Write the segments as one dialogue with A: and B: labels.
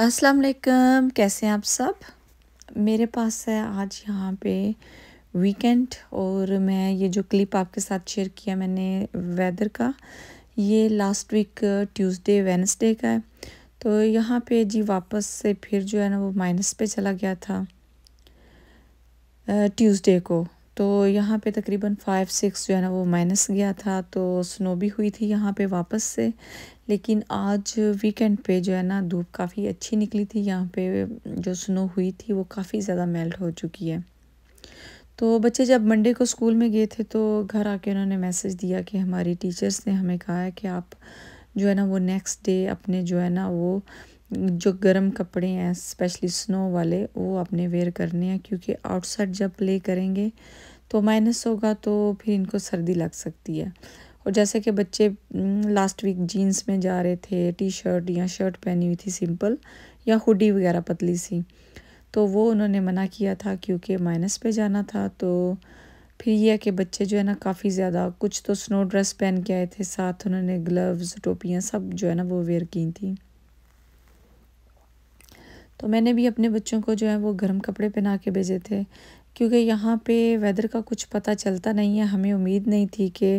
A: अस्सलाम वालेकुम कैसे हैं आप सब मेरे पास है आज यहाँ पे वीकेंड और मैं ये जो क्लिप आपके साथ शेयर किया मैंने वेदर का ये लास्ट वीक ट्यूसडे वेनसडे का है तो यहाँ पे जी वापस से फिर जो है ना वो माइनस पे चला गया था ट्यूसडे uh, को तो यहाँ पे तकरीबन फाइव सिक्स जो है ना वो माइनस गया था तो स्नो भी हुई थी यहाँ पे वापस से लेकिन आज वीकेंड पे जो है ना धूप काफ़ी अच्छी निकली थी यहाँ पे जो स्नो हुई थी वो काफ़ी ज़्यादा मेल्ट हो चुकी है तो बच्चे जब मंडे को स्कूल में गए थे तो घर आके उन्होंने मैसेज दिया कि हमारी टीचर्स ने हमें कहा है कि आप जो है ना वो नेक्स्ट डे अपने जो है ना वो जो गर्म कपड़े हैं स्पेशली स्नो वाले वो आपने वेयर करने हैं क्योंकि आउटसाइड जब प्ले करेंगे तो माइनस होगा तो फिर इनको सर्दी लग सकती है और जैसे कि बच्चे लास्ट वीक जीन्स में जा रहे थे टी शर्ट या शर्ट पहनी हुई थी सिंपल या हुडी वगैरह पतली सी तो वो उन्होंने मना किया था क्योंकि माइनस पे जाना था तो फिर यह है कि बच्चे जो है ना काफ़ी ज़्यादा कुछ तो स्नो ड्रेस पहन के आए थे साथ उन्होंने ग्लव्स टोपियाँ सब जो है ना वो वेयर की थी तो मैंने भी अपने बच्चों को जो है वो गर्म कपड़े पहना के भेजे थे क्योंकि यहाँ पे वेदर का कुछ पता चलता नहीं है हमें उम्मीद नहीं थी कि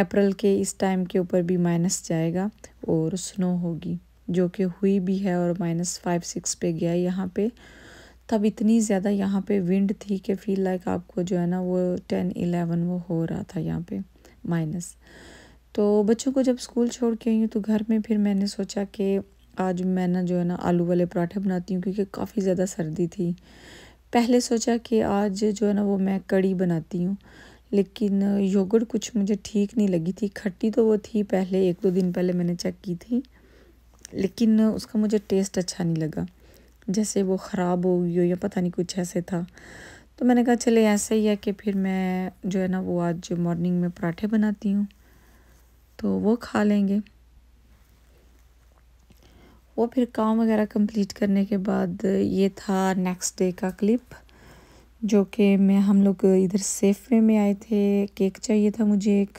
A: अप्रैल के इस टाइम के ऊपर भी माइनस जाएगा और स्नो होगी जो कि हुई भी है और माइनस फाइव सिक्स पे गया यहाँ पे तब इतनी ज़्यादा यहाँ पे विंड थी कि फील लाइक आपको जो है ना वो टेन इलेवन वो हो रहा था यहाँ पे माइनस तो बच्चों को जब स्कूल छोड़ के आई हूँ तो घर में फिर मैंने सोचा कि आज मैं ना जो है ना आलू वाले पराठे बनाती हूँ क्योंकि काफ़ी ज़्यादा सर्दी थी पहले सोचा कि आज जो है ना वो मैं कड़ी बनाती हूँ लेकिन योगर्ट कुछ मुझे ठीक नहीं लगी थी खट्टी तो वो थी पहले एक दो दिन पहले मैंने चेक की थी लेकिन उसका मुझे टेस्ट अच्छा नहीं लगा जैसे वो ख़राब हो गई हो या पता नहीं कुछ ऐसे था तो मैंने कहा चले ऐसा ही है कि फिर मैं जो है ना वो आज मॉर्निंग में पराठे बनाती हूँ तो वो खा लेंगे वो फिर काम वगैरह कंप्लीट करने के बाद ये था नेक्स्ट डे का क्लिप जो कि मैं हम लोग इधर सेफ वे में आए थे केक चाहिए था मुझे एक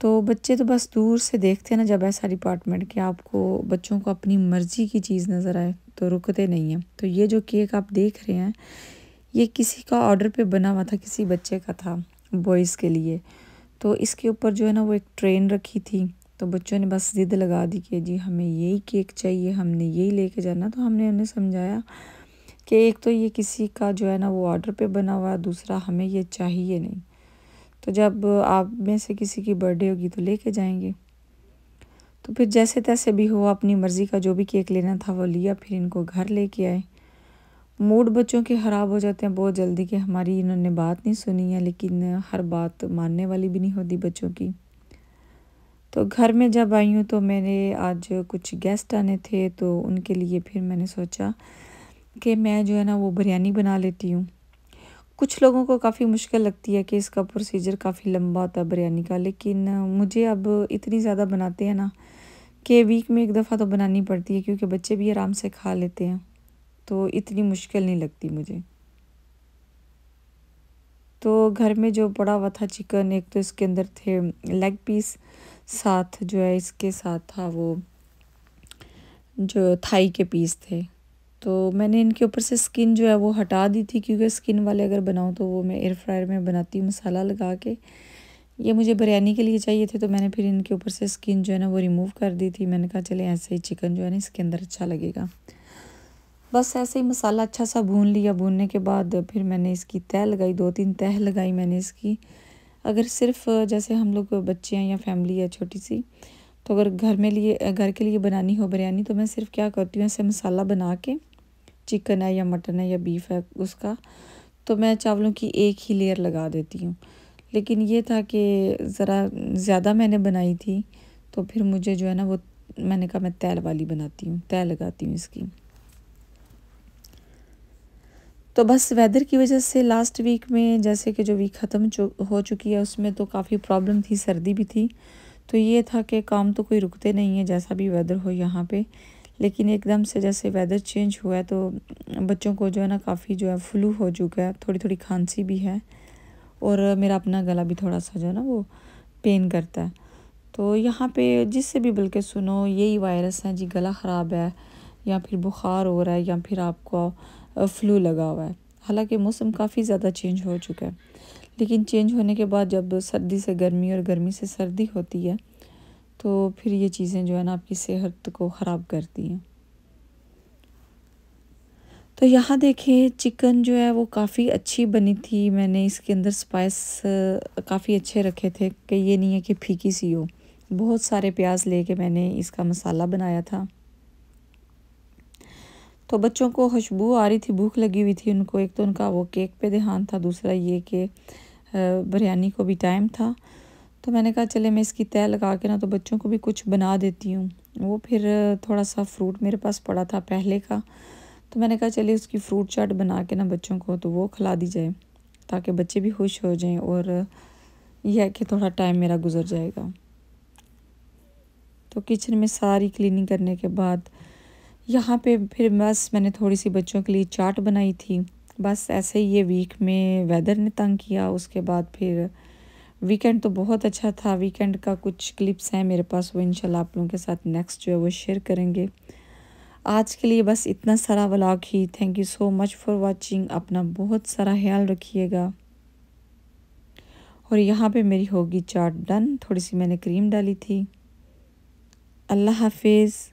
A: तो बच्चे तो बस दूर से देखते हैं ना जब ऐसा डिपार्टमेंट कि आपको बच्चों को अपनी मर्ज़ी की चीज़ नज़र आए तो रुकते नहीं हैं तो ये जो केक आप देख रहे हैं ये किसी का ऑर्डर पे बना हुआ था किसी बच्चे का था बॉयज़ के लिए तो इसके ऊपर जो है ना वो एक ट्रेन रखी थी तो बच्चों ने बस ज़िद लगा दी कि जी हमें यही केक चाहिए हमने यही लेके जाना तो हमने उन्हें समझाया कि एक तो ये किसी का जो है ना वो ऑर्डर पे बना हुआ है दूसरा हमें ये चाहिए नहीं तो जब आप में से किसी की बर्थडे होगी तो लेके जाएंगे तो फिर जैसे तैसे भी हो अपनी मर्ज़ी का जो भी केक लेना था वो लिया फिर इनको घर ले आए मूड बच्चों के ख़राब हो जाते हैं बहुत जल्दी कि हमारी इन्होंने बात नहीं सुनी है लेकिन हर बात मानने वाली भी नहीं होती बच्चों की तो घर में जब आई हूँ तो मेरे आज कुछ गेस्ट आने थे तो उनके लिए फिर मैंने सोचा कि मैं जो है ना वो बिरयानी बना लेती हूँ कुछ लोगों को काफ़ी मुश्किल लगती है कि इसका प्रोसीजर काफ़ी लंबा होता है बिरयानी का लेकिन मुझे अब इतनी ज़्यादा बनाते हैं ना कि वीक में एक दफ़ा तो बनानी पड़ती है क्योंकि बच्चे भी आराम से खा लेते हैं तो इतनी मुश्किल नहीं लगती मुझे तो घर में जो पड़ा हुआ था चिकन एक तो इसके अंदर थे लेग पीस साथ जो है इसके साथ था वो जो थाई के पीस थे तो मैंने इनके ऊपर से स्किन जो है वो हटा दी थी क्योंकि स्किन वाले अगर बनाऊँ तो वो मैं एयर फ्रायर में बनाती हूँ मसाला लगा के ये मुझे बिरयानी के लिए चाहिए थे तो मैंने फिर इनके ऊपर से स्किन जो है ना वो रिमूव कर दी थी मैंने कहा चले ऐसे ही चिकन जो है ना इसके अंदर अच्छा लगेगा बस ऐसे ही मसाला अच्छा सा भून लिया भूनने के बाद फिर मैंने इसकी तह लगाई दो तीन तह लगाई मैंने इसकी अगर सिर्फ जैसे हम लोग बच्चे हैं या फैमिली है छोटी सी तो अगर घर में लिए घर के लिए बनानी हो बिरयानी तो मैं सिर्फ क्या करती हूँ ऐसे मसाला बना के चिकन है या मटन है या बीफ है उसका तो मैं चावलों की एक ही लेयर लगा देती हूँ लेकिन ये था कि ज़रा ज़्यादा मैंने बनाई थी तो फिर मुझे जो है ना वो मैंने कहा मैं तैल वाली बनाती हूँ तेल लगाती हूँ इसकी तो बस वेदर की वजह से लास्ट वीक में जैसे कि जो वीक ख़त्म हो चुकी है उसमें तो काफ़ी प्रॉब्लम थी सर्दी भी थी तो ये था कि काम तो कोई रुकते नहीं है जैसा भी वेदर हो यहाँ पे लेकिन एकदम से जैसे वेदर चेंज हुआ है तो बच्चों को जो है ना काफ़ी जो है फ्लू हो चुका है थोड़ी थोड़ी खांसी भी है और मेरा अपना गला भी थोड़ा सा जो है ना वो पेन करता है तो यहाँ पे जिससे भी बल्कि सुनो यही वायरस है जी गला ख़राब है या फिर बुखार हो रहा है या फिर आपको फ्लू लगा हुआ है हालांकि मौसम काफ़ी ज़्यादा चेंज हो चुका है लेकिन चेंज होने के बाद जब सर्दी से गर्मी और गर्मी से सर्दी होती है तो फिर ये चीज़ें जो है ना आपकी सेहत को ख़राब करती हैं तो यहाँ देखें चिकन जो है वो काफ़ी अच्छी बनी थी मैंने इसके अंदर स्पाइस काफ़ी अच्छे रखे थे कि ये नहीं है कि फीकी सी हो बहुत सारे प्याज लेके मैंने इसका मसाला बनाया था तो बच्चों को खुशबू आ रही थी भूख लगी हुई थी उनको एक तो उनका वो केक पे ध्यान था दूसरा ये कि बिरयानी को भी टाइम था तो मैंने कहा चले मैं इसकी तय लगा के ना तो बच्चों को भी कुछ बना देती हूँ वो फिर थोड़ा सा फ्रूट मेरे पास पड़ा था पहले का तो मैंने कहा चले उसकी फ्रूट चाट बना के ना बच्चों को तो वो खिला दी जाए ताकि बच्चे भी खुश हो जाएं और यह है कि थोड़ा टाइम मेरा गुजर जाएगा तो किचन में सारी क्लीनिंग करने के बाद यहाँ पे फिर बस मैंने थोड़ी सी बच्चों के लिए चाट बनाई थी बस ऐसे ही ये वीक में वेदर ने तंग किया उसके बाद फिर वीकेंड तो बहुत अच्छा था वीकेंड का कुछ क्लिप्स हैं मेरे पास वो इंशाल्लाह आप लोगों के साथ नेक्स्ट जो है वो शेयर करेंगे आज के लिए बस इतना सारा व्लॉग ही thank you so much for watching अपना बहुत सारा ख्याल रखिएगा और यहाँ पे मेरी होगी चाट डन थोड़ी सी मैंने क्रीम डाली थी अल्लाह हाफिज़